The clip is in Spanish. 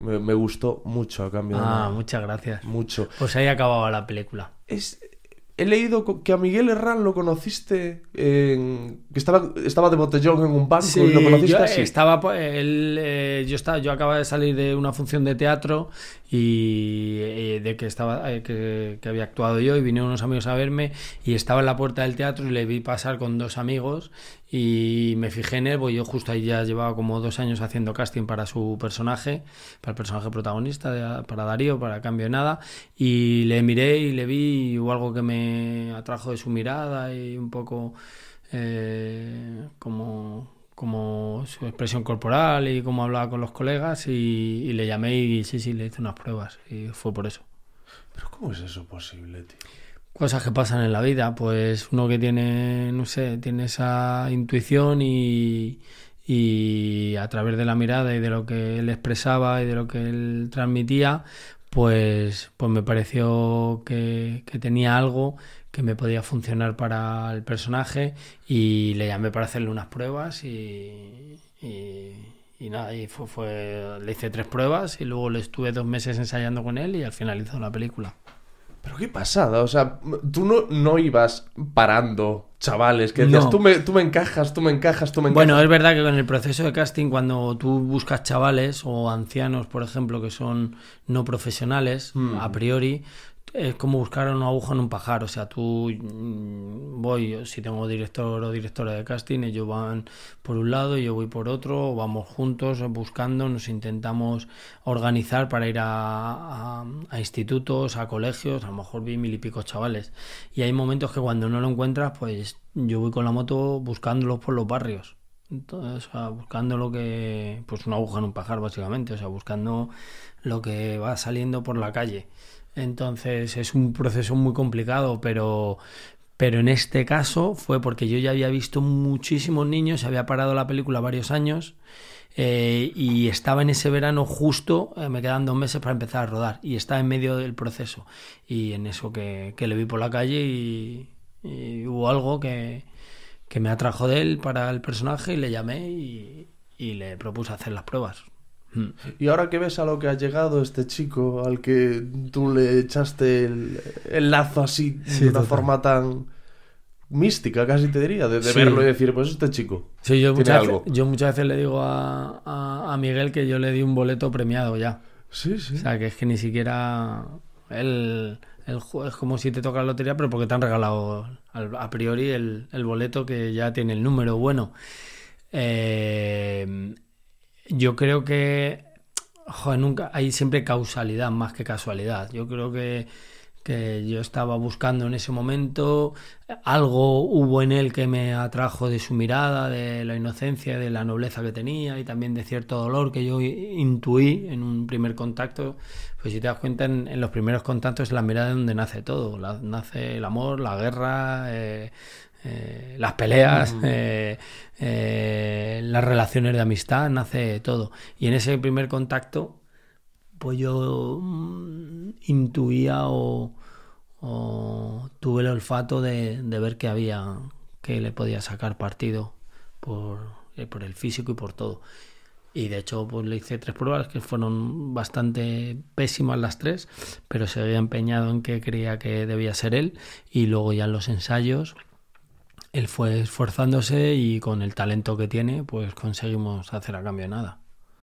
Me, gustó mucho a cambio. Ah, muchas gracias. Mucho. Pues ahí acababa la película. Es, he leído que a Miguel Herrán lo conociste que estaba, estaba de botellón en un banco y lo conociste eh, Estaba, pues, él, eh, yo, estaba, yo acababa de salir de una función de teatro y eh, de que estaba que, había actuado yo y vinieron unos amigos a verme y estaba en la puerta del teatro y le vi pasar con dos amigos y me fijé en él, yo justo ahí ya llevaba como dos años haciendo casting para su personaje, para el personaje protagonista, para Darío, para Cambio de Nada, y le miré y le vi y algo que me atrajo de su mirada y un poco eh, como, como su expresión corporal y cómo hablaba con los colegas y, y, le llamé y sí, sí, le hice unas pruebas y fue por eso. Pero ¿cómo es eso posible, tío? Cosas que pasan en la vida, pues uno que tiene, no sé, tiene esa intuición y, a través de la mirada y de lo que él expresaba y de lo que él transmitía, pues, pues me pareció que, tenía algo que me podía funcionar para el personaje y le llamé para hacerle unas pruebas y, nada, y fue, le hice tres pruebas y luego le estuve dos meses ensayando con él y al final hizo la película. Pero qué pasada, o sea, tú no, no ibas parando chavales que decías, tú, me, tú me encajas, tú me encajas, tú me encajas. Bueno, es verdad que con el proceso de casting, cuando tú buscas chavales o ancianos, por ejemplo, que son no profesionales, mm. a priori, es como buscar una aguja en un pajar. O sea, tú mm, voy, si tengo director o directora de casting, ellos van por un lado y yo voy por otro, vamos juntos buscando, nos intentamos organizar para ir a, institutos, a colegios, a lo mejor vi mil y pico chavales. Y hay momentos que cuando no lo encuentras, pues yo voy con la moto buscándolos por los barrios. Entonces, buscando lo que. Pues una aguja en un pajar, básicamente. O sea, buscando lo que va saliendo por la calle entonces es un proceso muy complicado, pero, pero en este caso fue porque yo ya había visto muchísimos niños, se había parado la película varios años eh, y estaba en ese verano justo, eh, me quedan dos meses para empezar a rodar y estaba en medio del proceso. Y en eso que, le vi por la calle y, hubo algo que, me atrajo de él para el personaje y le llamé y le propuse hacer las pruebas. Y ahora que ves a lo que ha llegado este chico, al que tú le echaste el, lazo así, de una forma tan mística, casi te diría, de, verlo y decir, pues este chico. Sí, yo, muchas veces, yo muchas veces le digo a, Miguel que yo le di un boleto premiado ya. Sí, O sea, que es que ni siquiera él, es como si te toca la lotería, pero porque te han regalado a priori el, el, boleto que ya tiene el número bueno. Eh, yo creo que nunca hay siempre causalidad más que casualidad. Yo creo que, yo estaba buscando en ese momento algo hubo en él que me atrajo de su mirada, de la inocencia, de la nobleza que tenía y también de cierto dolor que yo intuí en un primer contacto. Pues si te das cuenta, en, los primeros contactos es la mirada donde nace todo, nace el amor, la guerra, eh, eh, las peleas, mm. eh, eh, las relaciones de amistad, nace todo. Y en ese primer contacto, pues yo mm, intuía o, tuve el olfato de, ver que había, que le podía sacar partido por, por el físico y por todo. Y de hecho, pues le hice tres pruebas que fueron bastante pésimas las tres, pero se había empeñado en que creía que debía ser él. Y luego ya en los ensayos, él fue esforzándose y con el talento que tiene, pues conseguimos hacer a cambio nada.